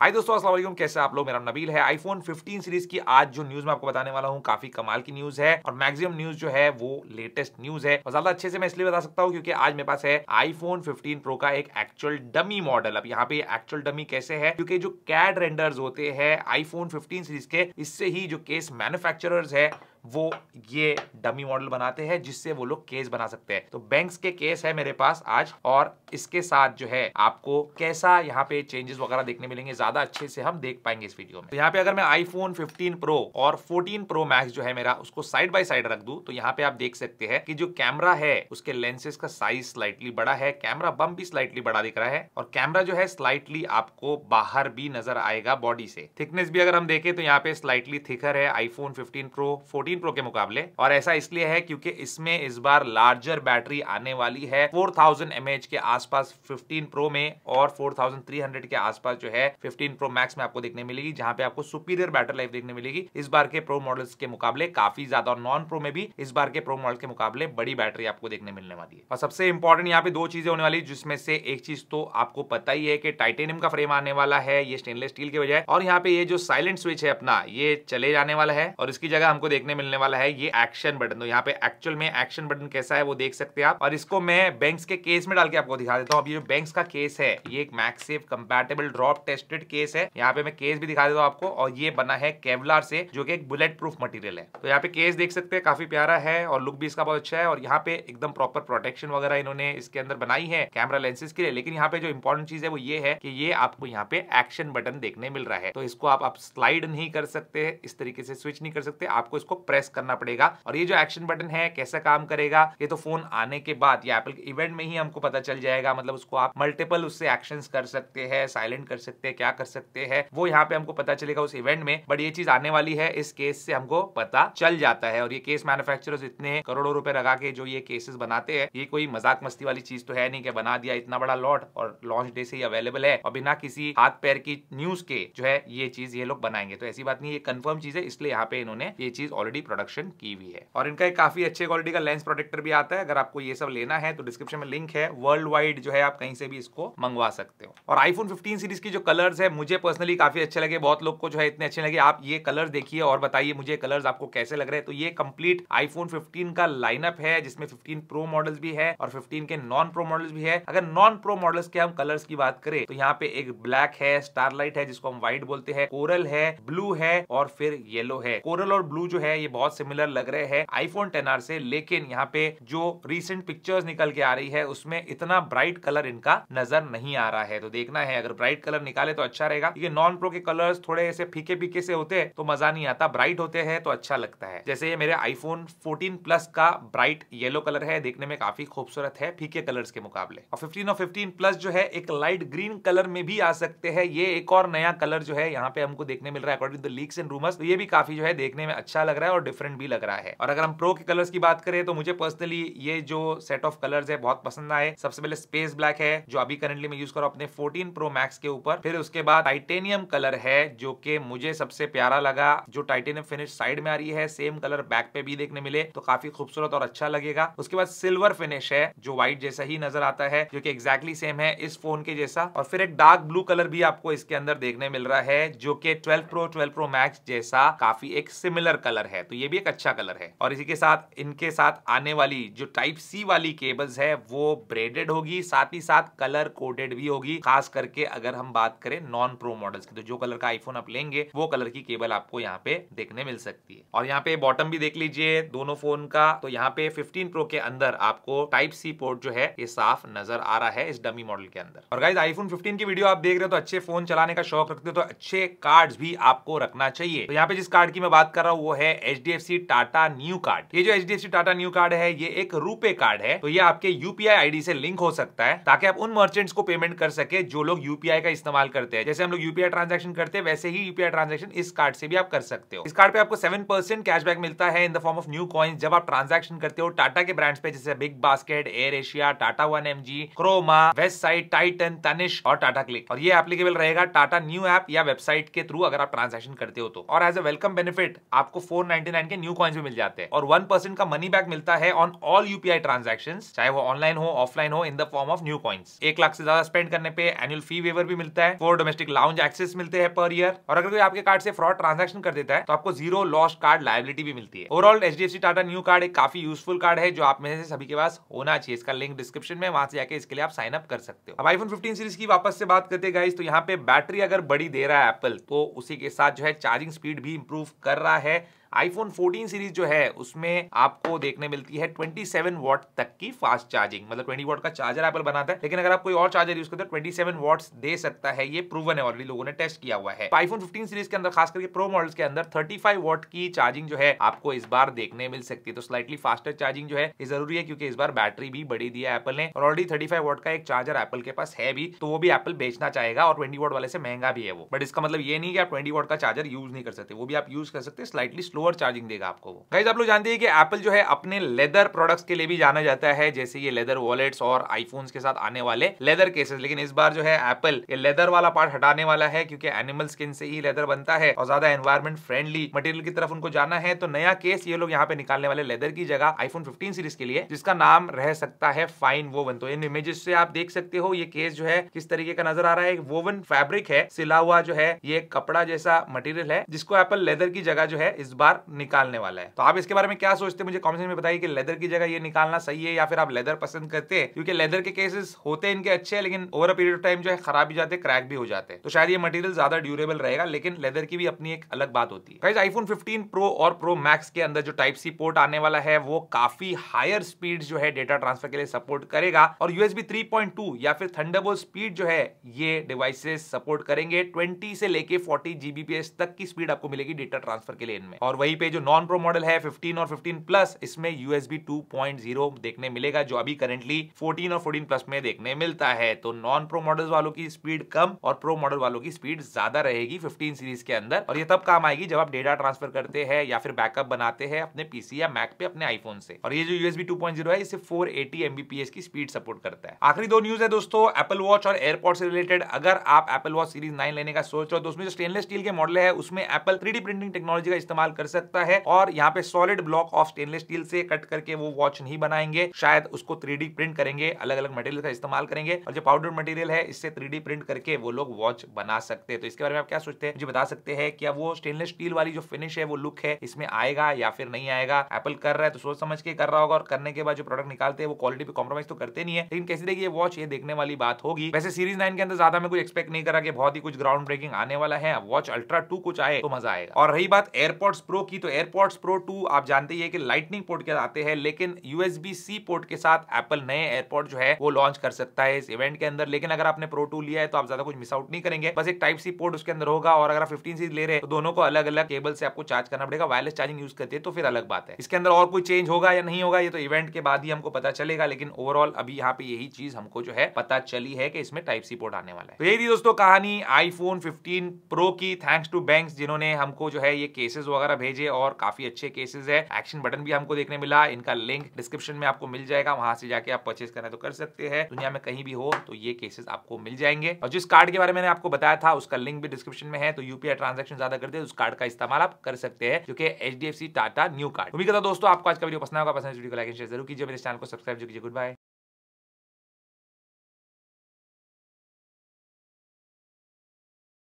हाय दोस्तों अस्सलाम वालेकुम कैसे आप लोग मेरा नबील है आईफोन 15 सीरीज की आज जो न्यूज मैं आपको बताने वाला हूँ काफी कमाल की न्यूज है और मैक्सिमम न्यूज जो है वो लेटेस्ट न्यूज है और ज्यादा अच्छे से मैं इसलिए बता सकता हूँ क्योंकि आज मेरे पास है आईफोन 15 प्रो का एक एक्चुअल डमी मॉडल अब यहाँ पे एक्चुअल डमी कैसे है क्योंकि जो कैड रेंडर्स होते हैं आईफोन फिफ्टीन सीरीज के इससे ही जो केस मैन्युफेक्चर है वो ये डमी मॉडल बनाते हैं जिससे वो लोग केस बना सकते हैं तो बैंक्स के केस है मेरे पास आज और इसके साथ जो है आपको कैसा यहाँ पे चेंजेस वगैरह देखने मिलेंगे ज्यादा अच्छे से हम देख पाएंगे इस वीडियो में तो यहाँ पे अगर मैं आईफोन 15 प्रो और 14 प्रो मैक्स जो है मेरा उसको साइड बाय साइड रख दू तो यहाँ पे आप देख सकते हैं कि जो कैमरा है उसके लेंसेज का साइज स्लाइटली बड़ा है कैमरा बम भी स्लाइटली बड़ा दिख रहा है और कैमरा जो है स्लाइटली आपको बाहर भी नजर आएगा बॉडी से थिकनेस भी अगर हम देखें तो यहाँ पे स्लाइटली थिकर है आईफोन फिफ्टीन प्रो 14 13 प्रो के मुकाबले और ऐसा इसलिए है क्योंकि इसमें इस बार लार्जर बैटरी आने वाली है 4000 थाउजेंड के आसपास 15 प्रो में और 4300 के आसपास जो है 15 प्रो मैक्स में आपको देखने मिलेगी जहां पे आपको सुपीरियर बैटरी लाइफ देखने मिलेगी इस बार के प्रो मॉडल्स के मुकाबले काफी ज्यादा और नॉन प्रो में भी इस बार के प्रो मॉडल के मुकाबले बड़ी बैटरी आपको देखने मिलने वाली है और सबसे इंपॉर्टेंट यहाँ पे दो चीजें होने वाली जिसमें से एक चीज तो आपको पता ही है कि टाइटेनियम का फ्रेम आने वाला है ये स्टेनलेस स्टील के बजाय और यहाँ पे ये जो साइलेंट स्विच है अपना ये चले जाने वाला है और इसकी जगह हमको देखने मिलने मिलने वाला है ये एक्शन बटन तो यहाँ पे एक्चुअल में एक्शन बटन कैसा है वो देख सकते हैं आप और इसको मैं बैंक के केस में डाल के आपको दिखा देता हूँ अभी जो बैंक का केस है ये एक MagSafe compatible drop tested case है यहाँ पे मैं केस भी दिखा देता हूँ आपको और ये बना है केवलार से जो की एक बुलेट प्रूफ मटीरियल है तो यहाँ पे केस देख सकते हैं काफी प्यारा है और लुक भी इसका बहुत अच्छा है और यहाँ पे एकदम प्रॉपर प्रोटेक्शन वगैरह इन्होंने इसके अंदर बनाई है कैमरा लेंसेज के लिए लेकिन यहाँ पे जो इंपॉर्टेंट चीज है वो ये है कि ये आपको यहाँ पे एक्शन बटन देखने मिल रहा है तो इसको आप, आप स्लाइड नहीं कर सकते इस तरीके से स्विच नहीं कर सकते आपको इसको प्रेस करना पड़ेगा और ये जो एक्शन बटन है कैसे काम करेगा ये तो फोन आने के बाद या एप्पल के इवेंट में ही हमको पता चल जाएगा मतलब उसको आप मल्टीपल उससे एक्शन कर सकते हैं साइलेंट कर सकते हैं क्या कर सकते हैं वो यहाँ पे हमको पता चलेगा उस इवेंट में बट ये चीज आने वाली है इस केस से हमको पता चल जाता है और ये केस मैन्युफैक्चरर्स इतने करोड़ों रुपए लगा के जो ये केसेस बनाते हैं ये कोई मजाक मस्ती वाली चीज तो है नहीं कि बना दिया इतना बड़ा लॉट और लॉन्च डे से ही अवेलेबल है और बिना किसी हाथ पैर की न्यूज के जो है ये चीज ये लोग बनाएंगे तो ऐसी बात नहीं ये कंफर्म चीज है इसलिए यहाँ पे इन्होंने ये चीज ऑलरेडी ऑलरेडी प्रोडक्शन की हुई है और इनका एक काफी अच्छे क्वालिटी का लेंस प्रोटेक्टर भी आता है अगर आपको ये सब लेना है तो डिस्क्रिप्शन में लिंक है वर्ल्ड वाइड जो है आप कहीं से भी इसको मंगवा सकते हो और आईफोन फिफ्टीन सीरीज की जो कलर्स है मुझे पर्सनली काफी अच्छे लगे बहुत लोग को जो है इतने अच्छे लगे आप ये कलर देखिए और बताइए मुझे कलर आपको कैसे लग रहे हैं तो ये कंप्लीट आईफोन फिफ्टीन का लाइनअप है जिसमें फिफ्टीन प्रो मॉडल्स भी है और फिफ्टीन के नॉन प्रो मॉडल्स भी है अगर नॉन प्रो मॉडल्स के हम कलर्स की बात करें तो यहाँ पे एक ब्लैक है स्टारलाइट है जिसको हम व्हाइट बोलते हैं कोरल है ब्लू है और फिर येलो है कोरल और ब्लू जो है ये ये बहुत सिमिलर लग रहे हैं आईफोन टेन आर से लेकिन यहाँ पे जो रिसेंट पिक्चर्स निकल के आ रही है उसमें इतना ब्राइट कलर इनका नजर नहीं आ रहा है तो देखना है अगर ब्राइट कलर निकाले तो अच्छा रहेगा ये नॉन प्रो के कलर्स थोड़े ऐसे फीके फीके से होते हैं तो मजा नहीं आता ब्राइट होते हैं तो अच्छा लगता है जैसे ये मेरे आईफोन फोर्टीन प्लस का ब्राइट येलो कलर है देखने में काफी खूबसूरत है फीके कलर के मुकाबले और फिफ्टीन और फिफ्टीन प्लस जो है एक लाइट ग्रीन कलर में भी आ सकते हैं ये एक और नया कलर जो है यहाँ पे हमको देखने मिल रहा है according to leaks and rumours ये भी काफी जो है देखने में अच्छा लग रहा है और डिफरेंट भी लग रहा है और अगर हम प्रो के कलर्स की बात करें तो मुझे पर्सनली ये जो सेट ऑफ कलर्स है बहुत पसंद आए सबसे पहले स्पेस ब्लैक है जो अभी करंटली मैं यूज कर रहा हूँ अपने 14 प्रो मैक्स के ऊपर फिर उसके बाद टाइटेनियम कलर है जो कि मुझे सबसे प्यारा लगा जो टाइटेनियम फिनिश साइड में आ रही है सेम कलर बैक पे भी देखने मिले तो काफी खूबसूरत और अच्छा लगेगा उसके बाद सिल्वर फिनिश है जो व्हाइट जैसा ही नजर आता है जो की एक्जैक्टली सेम है इस फोन के जैसा और फिर एक डार्क ब्लू कलर भी आपको इसके अंदर देखने मिल रहा है जो कि twelve pro twelve pro max जैसा काफी एक सिमिलर कलर है तो ये भी एक अच्छा कलर है और इसी के साथ इनके साथ आने वाली जो टाइप सी वाली केबल्स है वो ब्रेडेड होगी साथ ही साथ कलर कोडेड भी होगी खास करके अगर हम बात करें नॉन प्रो मॉडल्स की तो जो कलर का आईफोन आप लेंगे वो कलर की केबल आपको यहाँ पे देखने मिल सकती है और यहाँ पे बॉटम भी देख लीजिए दोनों फोन का तो यहाँ पे फिफ्टीन प्रो के अंदर आपको टाइप सी पोर्ट जो है ये साफ नजर आ रहा है इस डमी मॉडल के अंदर और गाइज आईफोन फिफ्टीन की वीडियो आप देख रहे हो तो अच्छे फोन चलाने का शौक रखते हो तो अच्छे कार्ड भी आपको रखना चाहिए तो यहाँ पे जिस कार्ड की मैं बात कर रहा हूँ वो है सी टाटा न्यू कार्ड ये जो सी टाटा न्यू कार्ड है ये एक रूपे कार्ड है तो ये आपके यूपीआई आईडी से लिंक हो सकता है ताकि आप उन मर्चेंट्स को पेमेंट कर सके जो लोग यूपीआई का इस्तेमाल करते हैं जैसे हम लोग यूपीआई ट्रांजेक्शन करते हैं वैसे ही यूपीआई ट्रांजेक्शन इस कार्ड से भी आप कर सकते हो इस कार्ड पे आपको सेवन परसेंट कैशबैक मिलता है in the form of Neu coins जब आप ट्रांजेक्शन करते हो टाटा के ब्रांड्स पे जैसे Big Basket Air Asia Tata one M G Croma Westside Titan Tanishq और टाटा क्लिक और ये एप्लीकेबल रहेगा टाटा न्यू ऐप या वेबसाइट के थ्रू अगर आप ट्रांजेक्शन करते हो तो और एज अ वेलकम बेनिफिट आपको फोर नाइन के न्यू कॉइन्स भी मिल जाते हैं और वन परसेंट का मनी बैक मिलता है ऑन ऑल यूपीआई ट्रांजेक्शन चाहे वो ऑनलाइन हो ऑफलाइन हो in the form of Neu coins एक लाख से ज्यादा स्पेंड करने पे एनुअल फी वेवर भी मिलता है फोर डोमेस्टिक लाउंज एक्सेस मिलते हैं पर ईयर और अगर कोई आपके कार्ड से फ्रॉड ट्रांजेक्शन कर देता है तो आपको जीरो लॉस कार्ड लाइबिलिटी भी मिलती है ओवरऑल एच टाटा न्यू कार्ड एक काफी यूजफुल कार्ड है जो आप में से सभी के पास होना चाहिए इसका लिंक डिस्क्रिप्शन में वहां से जाकर इसके लिए आप साइन अप कर सकते हो अब आईफोन फिफ्टीन सीरीज की वापस से बात करते गाइस तो यहाँ पे बैटरी अगर बड़ी दे रहा है एप्पल तो उसी के साथ जो है चार्जिंग स्पीड भी इंप्रूव कर रहा है आईफोन 14 सीरीज जो है उसमें आपको देखने मिलती है 27 वॉट तक की फास्ट चार्जिंग मतलब 20 वॉट का चार्जर एपल बनाता है लेकिन अगर आप कोई और चार्जर यूज करते हो सेवन वॉट दे सकता है ये प्रूवन है ऑलरेडी लोगों ने टेस्ट किया हुआ है आईफोन फिफ्टीन सीरीज के अंदर खास करके प्रो मॉडल्स के अंदर फाइव वॉट की चार्जिंग जो है आपको इस बार देखने मिल सकती है तो स्लाइटली फास्टर चार्जिंग जो है ये जरूरी है क्योंकि इस बार बैटरी भी बड़ी दी है एपल ने और ऑलरेडी थर्टी फाइव वॉट का एक चार्जर एपल के पास है भी तो वो भी एपल बेचना चाहेगा और ट्वेंटी वॉट वाले से महंगा भी है वो बट इसका मतलब ये नहीं कि आप ट्वेंटी वॉट का चार्जर यूज नहीं कर सकते वो भी आप यूज कर सकते स्लाइटली स्लो ओवर चार्जिंग देगा आपको वो गाइज आप लोग जानते हैं कि एप्पल जो है अपने लेदर प्रोडक्ट्स के लिए भी जाना जाता है जैसे ये लेदर वॉलेट्स और आईफोन्स के साथ आने वाले लेदर केसेस लेकिन इस बार जो है एप्पल ये लेदर वाला पार्ट हटाने वाला है क्योंकि एनिमल स्किन से ही लेदर बनता है और ज्यादा एनवायरमेंट फ्रेंडली मटेरियल की तरफ उनको जाना है तो नया केस ये लोग यहाँ पे निकालने वाले लेदर की जगह आईफोन फिफ्टीन सीरीज के लिए जिसका नाम रह सकता है फाइन वोवन तो इन इमेजेस से आप देख सकते हो ये केस जो है किस तरीके का नजर आ रहा है वोवन फैब्रिक है सिला हुआ जो है ये कपड़ा जैसा मटेरियल है जिसको एप्पल लेदर की जगह जो है इस बार बार निकालने वाला है तो आप इसके बारे में क्या सोचते हैं मुझे कॉमेंट में बताइए कि लेदर की जगह ये निकालना सही है या फिर आप लेदर पसंद करते हैं क्योंकि लेदर के केसेस होते हैं इनके अच्छे हैं लेकिन over a period of time जो है खराब भी जाते क्रैक भी हो जाते हैं तो शायद ये मटेरियल ज्यादा ड्यूरेबल रहेगा लेकिन लेदर की भी अपनी एक अलग बात होती है आईफोन फिफ्टीन प्रो और प्रो मैक्स के अंदर जो टाइप सी पोर्ट आने वाला है वो काफी हायर स्पीड जो है डेटा ट्रांसफर के लिए सपोर्ट करेगा और यूएसबी 3.2 या फिर थंडरबोल्ट स्पीड जो है ये डिवाइसेस सपोर्ट करेंगे 20 से लेके 40 जीबीपीएस तक की स्पीड आपको मिलेगी डेटा ट्रांसफर के लिए इनमें और और वहीं पे जो नॉन प्रो मॉडल है 15 और 15 प्लस इसमें USB 2.0 देखने मिलेगा जो अभी करेंटली 14 और 14 प्लस में देखने मिलता है तो नॉन प्रो मॉडल वालों की स्पीड कम और प्रो मॉडल वालों की स्पीड ज्यादा रहेगी 15 सीरीज के अंदर और ये तब काम आएगी जब आप डेटा ट्रांसफर करते हैं या फिर बैकअप बनाते हैं अपने पीसी या मैक पे अपने आईफोन से और ये जो यूएसबी 2.0 है इसे फोर एटी की स्पीड सपोर्ट करता है आखिरी दो न्यूज है दोस्तों एप्पल वॉच और एयरपोर्ट से रिलेटेड अगर आप एप्पल वॉच सीरीज नाइन लेने का सोच रहे हो तो उसमें जो स्टेनलेस स्टील के मॉडल है उसमें एप्पल थ्री प्रिंटिंग टेक्नोलॉजी का इस्तेमाल कर कर सकता है और यहाँ पे solid block of stainless steel से कट करके वो वॉच नहीं बनाएंगे शायद उसको थ्री प्रिंट करेंगे अलग अलग मटेरियल का इस्तेमाल करेंगे और जो पाउडर मटेरियल है इससे थ्री प्रिंट करके वो लोग वॉच बना सकते हैं तो इसके बारे में आप क्या सोचते हैं मुझे बता सकते हैं क्या वो स्टेनलेस स्टील वाली जो फिनिश है वो लुक है इसमें आएगा या फिर नहीं आएगा एप्पल कर रहा है तो सोच समझ के कर रहा होगा और करने के बाद जो प्रोडक्ट निकालते हैं वो क्वालिटी पे कॉम्प्रोमाइज तो करते नहीं है लेकिन कैसे देखिए वॉच ये देखने वाली बात होगी वैसे सीरीज नाइन के अंदर ज्यादा मैं कुछ एक्सपेक्ट नहीं करा कि बहुत ही कुछ ग्राउंड ब्रेकिंग आने वाला है वॉच अल्ट्रा टू कुछ आए तो मजा आएगा और रही बात एयरपोर्ट्स प्रो प्रो की तो एयरपोर्ट्स प्रो टू आप जानते ही है कि लाइटनिंग पोर्ट के आते हैं लेकिन यूएसबी सी पोर्ट के साथ एप्पल नए एयरपोर्ट जो है वो लॉन्च कर सकता है इस इवेंट के अंदर लेकिन अगर आपने प्रो टू लिया है तो आप ज्यादा कुछ मिस आउट नहीं करेंगे बस एक टाइप सी पोर्ट उसके अंदर होगा और अगर आप फिफ्टीन सीज ले रहे तो दोनों को अलग अलग केबल से आपको चार्ज करना पड़ेगा वायरलेस चार्जिंग यूज करते हैं तो फिर अलग बात है इसके अंदर और कोई चेंज होगा या नहीं होगा ये तो इवेंट के बाद ही हमको पता चलेगा लेकिन ओवरऑल अभी यहाँ पे यही चीज हमको जो है पता चली है कि इसमें टाइप सी पोर्ट आने वाला है तो यही दोस्तों कहानी आईफोन फिफ्टीन प्रो की थैंक्स टू बैंक जिन्होंने हमको जो है ये केसेस वगैरह भेजे और काफी अच्छे केसेस है एक्शन बटन भी हमको देखने मिला इनका लिंक डिस्क्रिप्शन में आपको मिल जाएगा वहां से जाके आप परचेज करना तो कर सकते हैं दुनिया में कहीं भी हो तो ये केसेस आपको मिल जाएंगे और जिस कार्ड के बारे में आपको बताया था उसका लिंक भी डिस्क्रिप्शन में है तो यूपीआई ट्रांजेक्शन ज्यादा करते उस कार्ड का इस्तेमाल आप कर सकते हैं जो कि एच टाटा न्यू कार्ड उम्मीद करता दोस्तों आपको आज का वीडियो पसंद होगा पसंद वीडियो को लाइक शेयर जरूर कीजिए मेरे चैनल को सब्सक्राइब कीजिए गुड बाय